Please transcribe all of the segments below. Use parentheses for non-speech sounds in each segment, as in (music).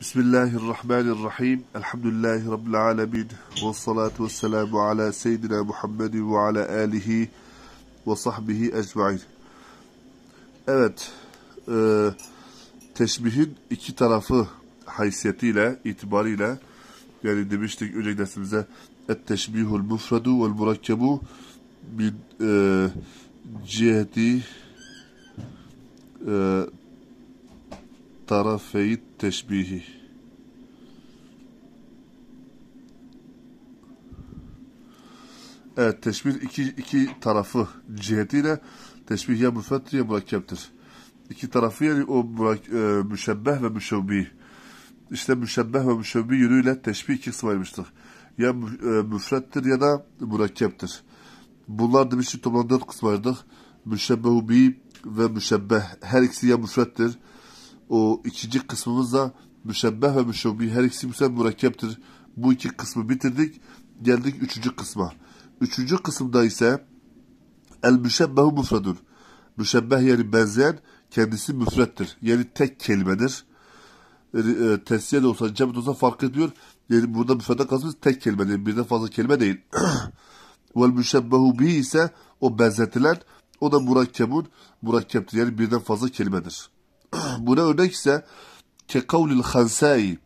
Bismillahirrahmanirrahim. Elhamdülillahi Rabbil alemin. Ve salatu ve selamu ala seyyidina Muhammedin ve ala alihi ve sahbihi ecmain. Evet, e, teşbihin iki tarafı haysiyetiyle, itibariyle, yani demiştik önceki dersimize, et teşbihul mufradu vel murakkebu min e, ciheti e, tarafeyi teşbihi Evet teşbih iki, iki tarafı cihetiyle teşbih ya müfet ya mürekkeptir. İki tarafı yani o e, müşebbeh ve müşebbih. İşte müşebbeh ve müşebbih yönüyle teşbih iki kısma ayırmıştır. Ya e, müfrettir ya da mürekkeptir. Bunlar demiştik toplam dört kısma ayırdık. ve müşebbeh. Her ikisi ya müfrettir o ikinci kısmımızda müşebbeh ve müşebbih her ikisi müsel mürekkeptir. Bu iki kısmı bitirdik. Geldik üçüncü kısma. Üçüncü kısımda ise el müşebbehu müfredun. Müşebbeh yani benzeyen kendisi müfrettir. Yani tek kelimedir. Yani, e, e tesliye de olsa, cem de olsa fark ediyor. Yani burada müfredden kalsın tek kelime değil. Birden fazla kelime değil. (clears throat) Vel müşebbehu bi ise o benzetilen o da murakkebun murakkeptir. Yani birden fazla kelimedir. Buna örnek ise kekavlil hansai.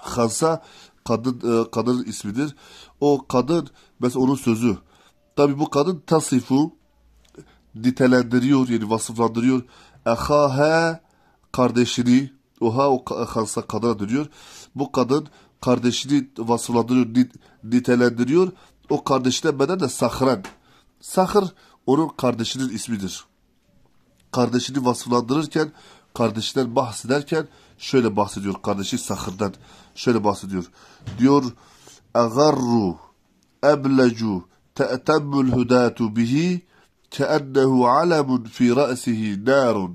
Hansa kadın, e, kadın ismidir. O kadın mesela onun sözü. Tabi bu kadın tasifu nitelendiriyor yani vasıflandırıyor. Ehahe kardeşini oha o hansa kadına dönüyor. Bu kadın kardeşini vasıflandırıyor, nitelendiriyor. O kardeşine beden de sahran. Sahır onun kardeşinin ismidir kardeşini vasıflandırırken, kardeşinden bahsederken şöyle bahsediyor kardeşi Sakır'dan. Şöyle bahsediyor. Diyor, اَغَرُّ اَبْلَجُ تَأْتَمُّ الْهُدَاتُ بِهِ كَأَنَّهُ عَلَمٌ فِي رَأْسِهِ نَارٌ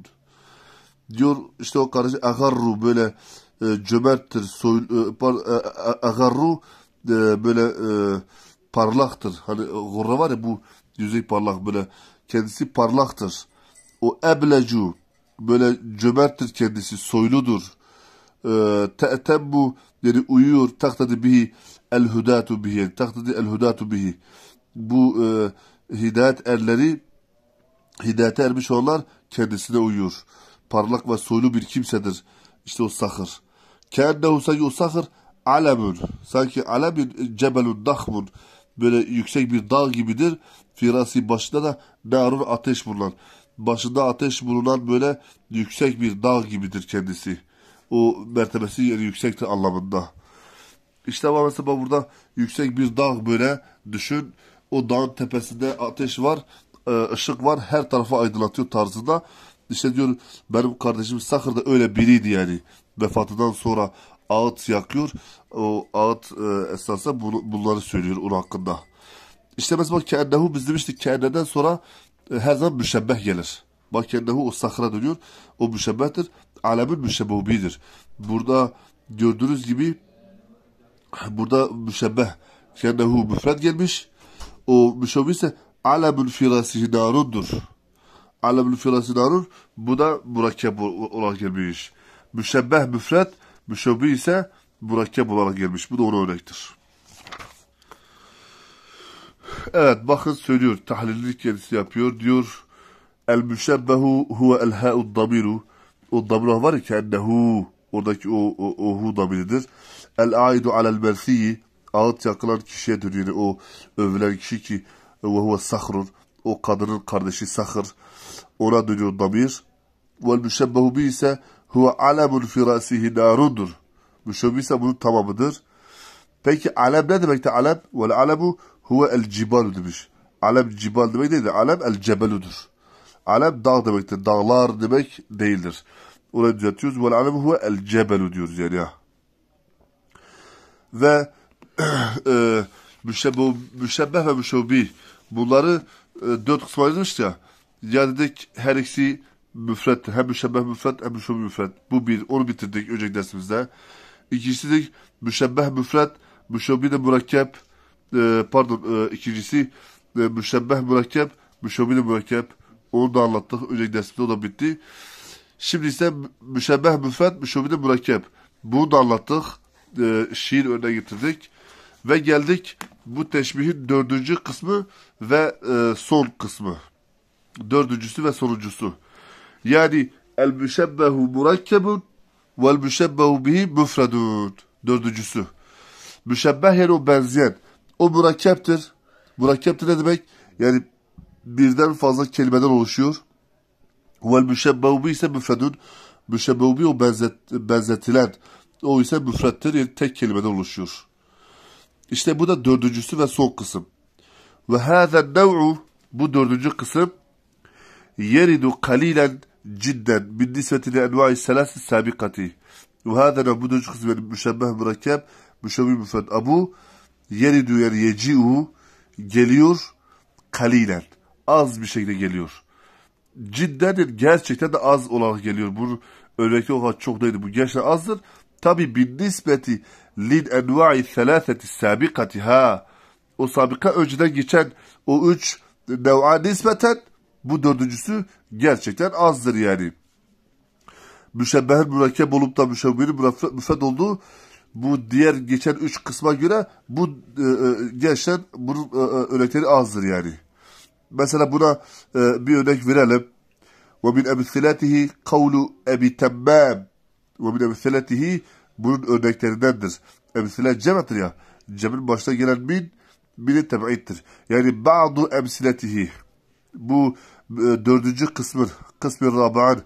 Diyor işte o kardeşi اَغَرُّ böyle e, cömerttir, soyul, e, par, e, agarru e, e, böyle e, parlaktır. Hani e, gurra var ya bu yüzey parlak böyle kendisi parlaktır o eblecu böyle cömerttir kendisi, soyludur. Ee, te'tebbu yani uyuyor taktadı bihi el hudatu bihi. Taktadı el hudatu bihi. Bu e, hidayet erleri hidayete ermiş olanlar kendisine uyuyor. Parlak ve soylu bir kimsedir. işte o sakır. Kennehu o sakır alemün. Sanki alemin cebelun dahmun. Böyle yüksek bir dağ gibidir. Firasi başında da narun ateş bulunan başında ateş bulunan böyle yüksek bir dağ gibidir kendisi. O mertebesi yani yüksektir anlamında. İşte ama mesela burada yüksek bir dağ böyle düşün. O dağın tepesinde ateş var, e, ışık var, her tarafı aydınlatıyor tarzında. İşte diyor benim kardeşim Sakır da öyle biriydi yani. Vefatından sonra ağıt yakıyor. O ağıt e, esasında bunları söylüyor onun hakkında. İşte mesela kendehu biz demiştik kendeden sonra her zaman müşebbeh gelir. Bak kendihu o sakra dönüyor. O müşebbehtir. Alemün müşebbubidir. Burada gördüğünüz gibi burada müşebbeh kendihu müfred gelmiş. O müşebbih ise alemün firasihi narundur. Alemün firasihi narun bu da mürakkep olarak gelmiş. Müşebbeh müfred müşebbih ise mürakkep olarak gelmiş. Bu da ona örnektir. Evet bakın söylüyor. Tahlillik kendisi yapıyor. Diyor el müşebbehu huve el ha'ud damiru. O damir var ya kennehu. Oradaki o, o, o hu damiridir. El aidu alel mersiyi. Ağıt yakılan kişiye Yani o övülen kişi ki ve huve sahrun. O kadının kardeşi sahır. Ona dönüyor damir. Vel müşebbehu bi ise huve alemun firasihi narundur. Müşebbi ise bunun tamamıdır. Peki alem ne demekti alem? Vel alemu Huve el cibalu demiş. Alep cibal demek değil de alep el cebeludur. Alep dağ demektir. Dağlar demek değildir. Orayı düzeltiyoruz. Vel alep huve el cebelu diyoruz yani ya. Ve (clears throat) e, müşebbe, müşebbeh ve müşebbih bunları e, dört kısma yazmış ya. Ya dedik her ikisi müfret. Hem müşebbeh müfret hem müşebbeh müfret. Bu bir. Onu bitirdik önceki dersimizde. İkincisi dedik müşebbeh müfret. Müşebbih de mürekkep e, pardon e, ikincisi e, müşebbeh mürekkep, müşebbih mürekkep. Onu da anlattık. Önceki dersimizde o da bitti. Şimdi ise müşebbeh müfret, müşebbih mürekkep. Bunu da anlattık. E, şiir önüne getirdik. Ve geldik bu teşbihin dördüncü kısmı ve e, son kısmı. Dördüncüsü ve sonuncusu. Yani el müşebbehu mürekkebun vel müşebbehu bihi müfredun. Dördüncüsü. Müşebbeh yani o benzeyen. O mürekkeptir. Mürekkeptir ne demek? Yani birden fazla kelimeden oluşuyor. Vel müşebbevi ise müfredun. Müşebbevi o benzet, benzetilen. O ise müfrettir. Yani tek kelimeden oluşuyor. İşte bu da dördüncüsü ve son kısım. Ve hâzen nev'u bu dördüncü kısım yeridu kalilen cidden min nisbetine envai selasi sabikati. Ve hâzen bu dördüncü kısım yani müşebbeh mürekkep, müşebbeh müfred abu yeridu yer yeci'u geliyor kalilen. Az bir şekilde geliyor. Ciddendir gerçekten de az olarak geliyor. Bu örnekte o kadar çok değildi. Bu gerçekten azdır. Tabi bir nispeti lil enva'i thelâtheti sabikati ha. O sabika önceden geçen o üç nev'a nispeten bu dördüncüsü gerçekten azdır yani. Müşebbehin mürekkep olup da müşebbihin müfet olduğu bu diğer geçen üç kısma göre bu e, e, gençler bunun e, e, örnekleri azdır yani. Mesela buna e, bir örnek verelim. وَمِنْ اَمْثِلَتِهِ قَوْلُ اَبِ تَمَّامِ وَمِنْ اَمْثِلَتِهِ bunun örneklerindendir. Emsile cemattır ya. Cemin başta gelen min, minin tebaittir. Yani bazı emsiletihi. Bu e, dördüncü kısmın, kısmı rabaan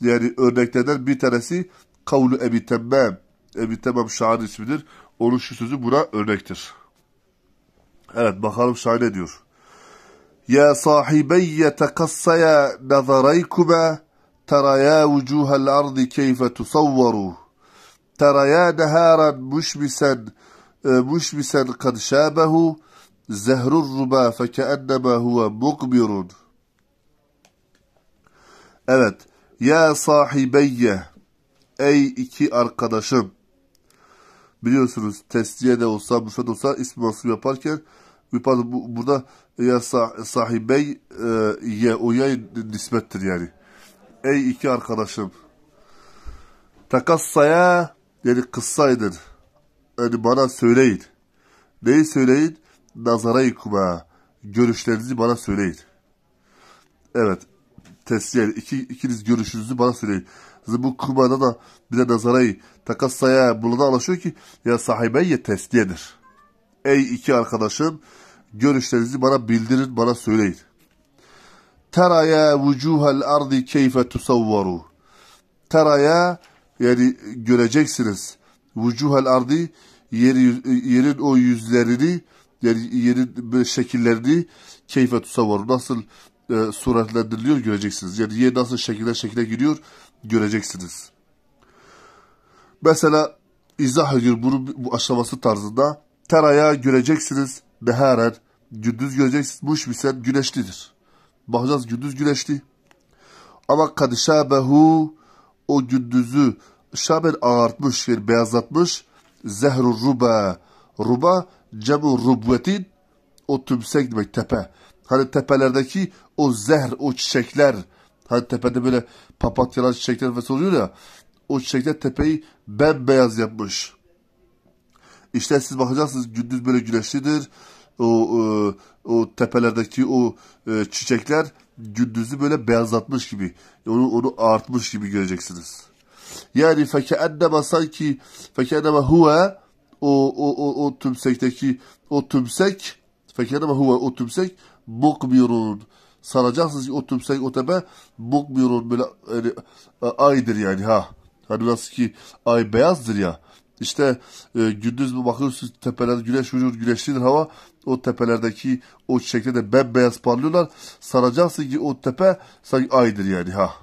yani örneklerden bir tanesi kavlu ebi temmam. Ebi Temam şair ismidir. Onun şu sözü buna örnektir. Evet bakalım şair ne diyor. Ya sahibeyye tekassaya nazaraykuma teraya vucuhel ardi keyfe tusavvaru teraya neharan müşmisen e, müşmisen kad şabehu zehrur ruba fekeennema huve mukbirun Evet. Ya sahibeyye ey iki arkadaşım biliyorsunuz testiye de olsa, müfred olsa ismi masum yaparken pardon, bu, burada e, ya sah sahibey e, ye, o ya nispettir yani. Ey iki arkadaşım. Takassaya yani kıssa kıssaydır. Yani bana söyleyin. Neyi söyleyin? kuma Görüşlerinizi bana söyleyin. Evet tescil. İki, ikiniz görüşünüzü bana söyleyin. Bu kumada da bize nazarayı takas saya bulunan anlaşıyor ki ya sahibeye tesliyedir. Ey iki arkadaşım görüşlerinizi bana bildirin, bana söyleyin. Teraya vucuhel ardi keyfe tusavvaru. Teraya yani göreceksiniz. Vucuhel ardi yeri, yerin o yüzlerini yani yerin şekillerini keyfe tusavvaru. Nasıl e, suretlendiriliyor göreceksiniz. Yani yer nasıl şekilde şekilde giriyor göreceksiniz. Mesela izah ediyor bunun bu aşaması tarzında. Teraya göreceksiniz neharen. Gündüz göreceksiniz muş muşmisen güneşlidir. Bakacağız gündüz güneşli. Ama kadişabehu o gündüzü şaben ağartmış yani beyazlatmış. Zehru ruba. Ruba cemu rubvetin o tümsek demek tepe. Hani tepelerdeki o zehr, o çiçekler. Hani tepede böyle papatyalar, çiçekler ve oluyor ya. O çiçekler tepeyi bembeyaz yapmış. İşte siz bakacaksınız gündüz böyle güneşlidir. O, o, e, o tepelerdeki o e, çiçekler gündüzü böyle beyazlatmış gibi. Onu, onu artmış gibi göreceksiniz. Yani fekeenneme sanki fekeenneme huve o, o, o, o tümsekteki o tümsek fekeenneme huve o tümsek mukbirun saracaksınız ki o o otobüsteki otobüse bokmuyor böyle yani, aydır yani ha. Hani nasıl ki ay beyazdır ya. İşte e, gündüz bir bakıyorsunuz tepelerde güneş vuruyor, güneşlidir hava. O tepelerdeki o çiçekler de bembeyaz parlıyorlar. Saracaksın ki o tepe sanki aydır yani ha.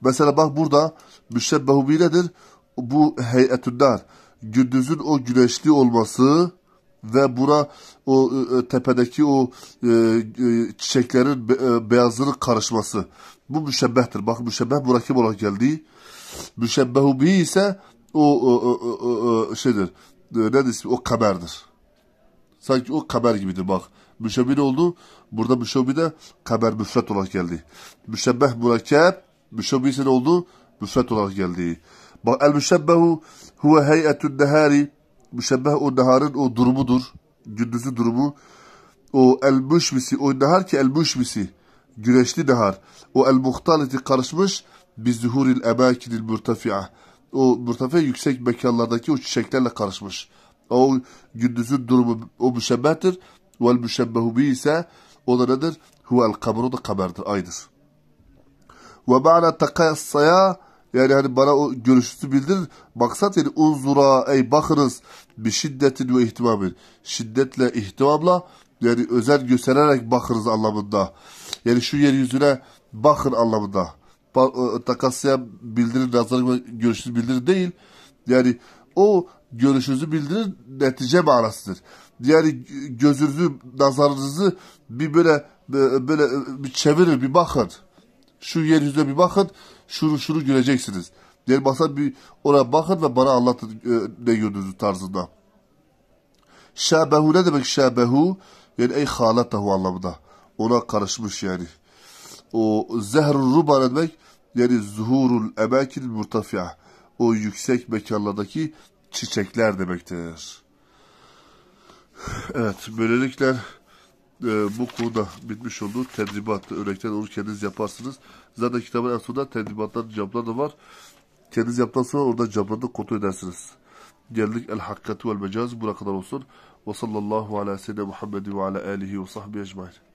Mesela bak burada müşebbehu nedir? Bu heyetünden. Gündüzün o güneşli olması ve bura o e, e, tepedeki o e, e, çiçeklerin be, e, beyazlığının karışması. Bu müşebbehtir. Bak müşebbeh murakip olarak geldi. Müşebbehu bi ise o, o, o, o şeydir. Ne ismi? O kamerdir. Sanki o kamer gibidir bak. Müşebbi ne oldu? Burada müşebbi de kamer müfret olarak geldi. Müşebbeh mürekkep, müşebbi ise ne oldu? Müfret olarak geldi. Bak el müşebbehu huve heyetün nehari müşebbeh o deharın o durumudur. Gündüzü durumu. O el-müşvisi, o dehar ki el-müşvisi. Güneşli dehar. O el-muhtaliti karışmış. Biz zuhuril ebakinil mürtefi'a. O mürtefe yüksek mekanlardaki o çiçeklerle karışmış. O gündüzün durumu o müşebbehtir. Vel müşebbehu bi ise o da nedir? Hu kamer o da kamerdir, aydır. Ve ma'na takassaya yani hani bana o görüşünü bildir. Maksat yani unzura ey bakınız bir şiddetin ve ihtimamin. Şiddetle ihtimamla yani özel göstererek bakınız anlamında. Yani şu yeryüzüne bakın anlamında. E, takasya bildirin, nazarı görüşünü bildirin değil. Yani o görüşünüzü bildirin netice manasıdır. Yani gözünüzü, nazarınızı bir böyle e, böyle e, bir çevirir bir bakın. Şu yeryüzüne bir bakın, şunu şunu göreceksiniz. Der basar bir oraya bakın ve bana anlatın e, ne gördüğünüzü tarzında. Şabehu ne demek şabehu? Yani ey halatahu anlamında. Ona karışmış yani. O zehrul ruba ne demek? Yani zuhurul emekil murtafi'a. O yüksek mekanlardaki çiçekler demektir. Evet böylelikle e, bu konuda bitmiş olduğu tedribat. Örnekten onu kendiniz yaparsınız. Zaten kitabın en sonunda tedribatlar, camlar da var. Kendiniz yaptıktan sonra orada camları da kontrol edersiniz. Geldik el hakkatu vel mecaz. Buna kadar olsun. Ve sallallahu ala seyyidina Muhammed ve ala alihi ve sahbihi ecmain.